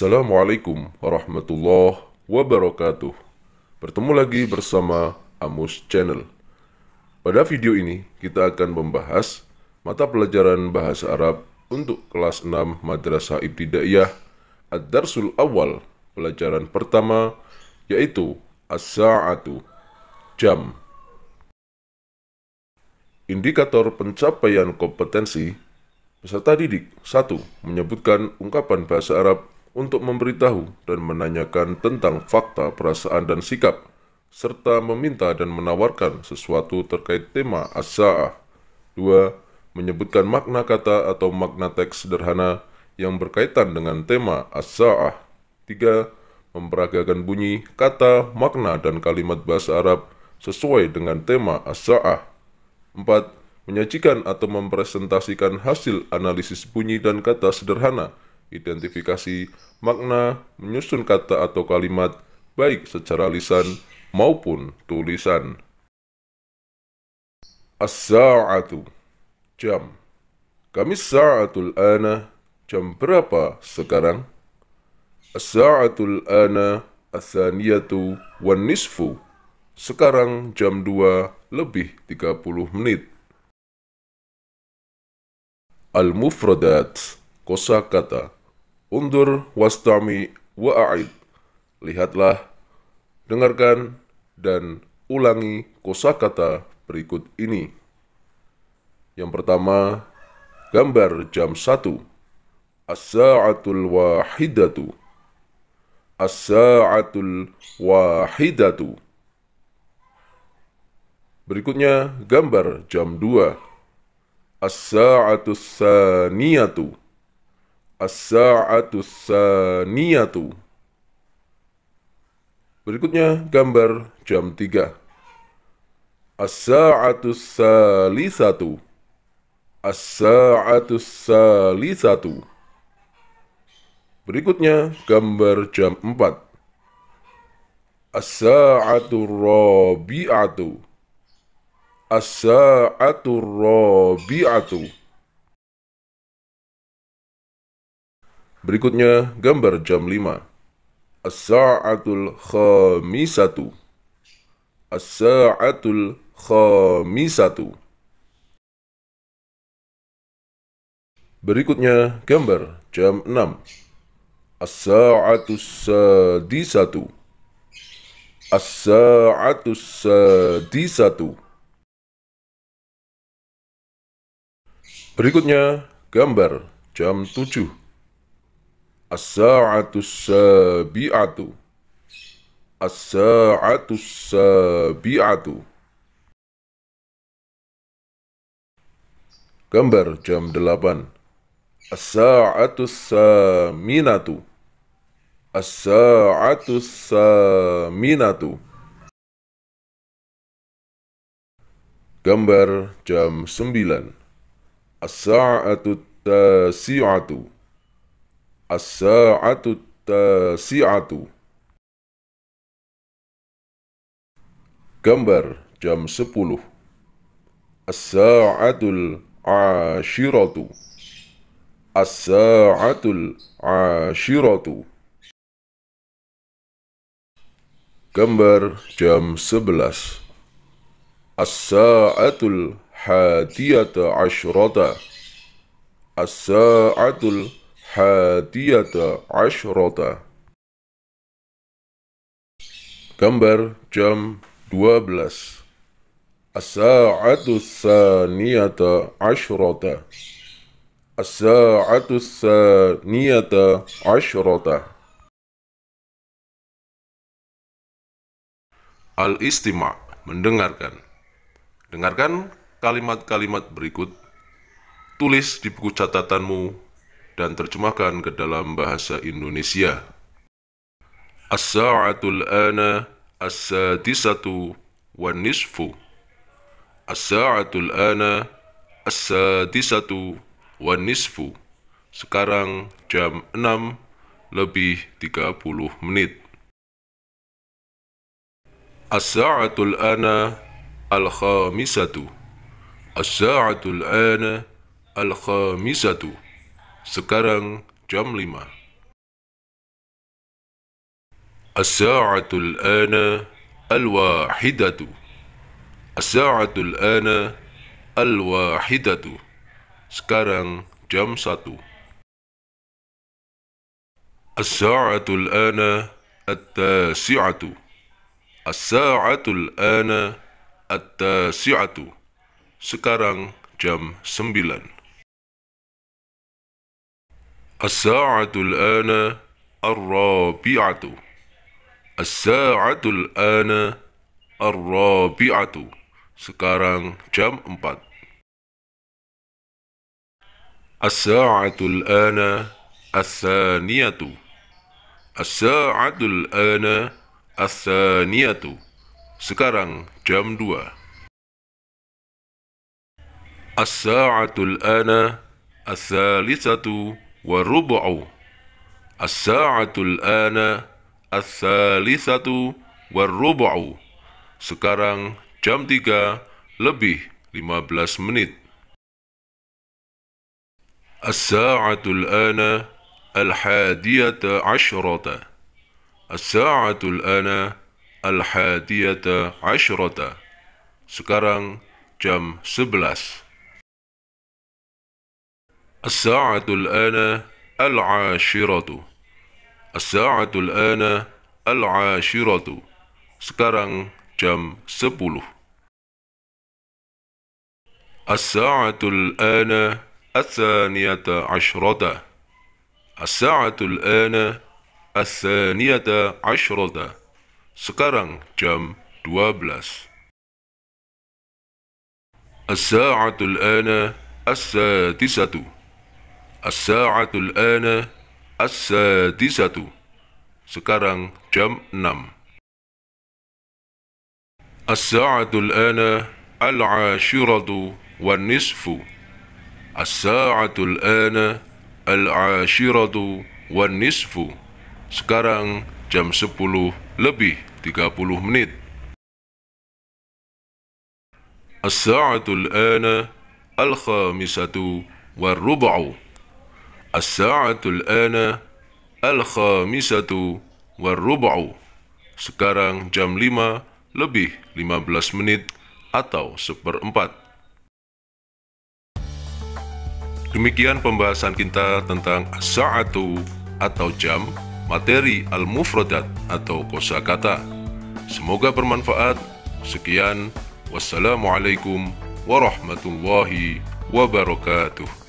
Assalamualaikum warahmatullahi wabarakatuh. Bertemu lagi bersama Amus Channel. Pada video ini kita akan membahas mata pelajaran bahasa Arab untuk kelas 6 Madrasah Ibtidaiyah Ad-Darsul Awal, pelajaran pertama yaitu As-Sa'atu, jam. Indikator pencapaian kompetensi Peserta didik 1. Menyebutkan ungkapan bahasa Arab untuk memberitahu dan menanyakan tentang fakta, perasaan, dan sikap, serta meminta dan menawarkan sesuatu terkait tema as-sa'ah. Menyebutkan makna kata atau makna teks sederhana yang berkaitan dengan tema as-sa'ah. Memperagakan bunyi, kata, makna, dan kalimat bahasa Arab sesuai dengan tema as-sa'ah. Menyajikan atau mempresentasikan hasil analisis bunyi dan kata sederhana identifikasi makna, menyusun kata atau kalimat, baik secara lisan maupun tulisan. As-sa'atu jam. Kami sa'atul ana jam berapa sekarang? As-sa'atul ana as-saniyatu wan nisfu. Sekarang jam 2 lebih 30 menit. Al-mufradat kosa kata Undur wastami wa'aid. Lihatlah, dengarkan, dan ulangi kosakata berikut ini. Yang pertama, gambar jam 1. As-sa'atul wahidatu. As-sa'atul wahidatu. Berikutnya gambar jam 2. as As-sa'atul saniyatu. As-sa'atu saniyatu. Berikutnya gambar jam 3. As-sa'atu salisatu. As-sa'atu salisatu. Berikutnya gambar jam 4. As-sa'atu rabi'atu. As-sa'atu rabi'atu. Berikutnya gambar jam 5. As-sa'atul khamisatu. As-sa'atul khamisatu. Berikutnya gambar jam 6. As-sa'atus sadisatu. As-sa'atus sadisatu. Berikutnya gambar jam 7 as-sa'atus sabi'atu as-sa'atus sabi'atu Gambar jam 8 As-sa'atus saminatu As-sa'atus saminatu Gambar jam 9 As-sa'atu tasi'atu As-sa'atu tasi'atu. Gambar jam 10. As-sa'atul ashiratu. As-sa'atul ashiratu. Gambar jam 11. As-sa'atul hadiyata ashrata. As-sa'atul ashirata. hadiyata ashrata. Gambar jam 12 As-sa'atu saniyata ashrata. As-sa'atu saniyata ashrata. Al-istima' mendengarkan Dengarkan kalimat-kalimat berikut Tulis di buku catatanmu dan terjemahkan ke dalam bahasa Indonesia. As-sa'atul ana as-sadisatu wa nisfu. As-sa'atul ana as-sadisatu wa nisfu. Sekarang jam 6 lebih 30 menit. As-sa'atul ana al-khamisatu. As-sa'atul ana al-khamisatu. Sekarang jam 5. الساعة الآن الواحدة الساعة الآن الواحدة sekarang jam 1 الساعة الآن التاسعة الساعة الآن التاسعة sekarang jam 9 الساعة الآن الرابعة الساعة الآن الرابعة sekarang jam 4 الساعة الآن الثانية الساعة الآن الثانية sekarang jam 2 الساعة الآن الثالثة والربع الساعة الآن الثالثة والربع sekarang jam 3 lebih 15 menit الساعة الآن الحادية عشرة الساعة الآن الحادية عشرة sekarang jam 11 الساعة الآن العاشرة الساعة الآن العاشرة sekarang jam 10 الساعة الآن الثانية عشرة الساعة الآن الثانية عشرة sekarang jam 12 الساعة الآن السادسة As-sa'atul ana as-sadisatu. Sekarang jam 6. As-sa'atul ana al-ashiratu wan nisfu. As-sa'atul ana al-ashiratu wan nisfu. Sekarang jam 10 lebih 30 menit. As-sa'atul ana al-khamisatu war-rub'u. As-sa'atul ana al-khamisatu warrubu'u. Sekarang jam 5 lebih 15 menit atau seperempat. Demikian pembahasan kita tentang sa'atu atau jam, materi al-mufradat atau kosakata. Semoga bermanfaat. Sekian, wassalamualaikum warahmatullahi wabarakatuh.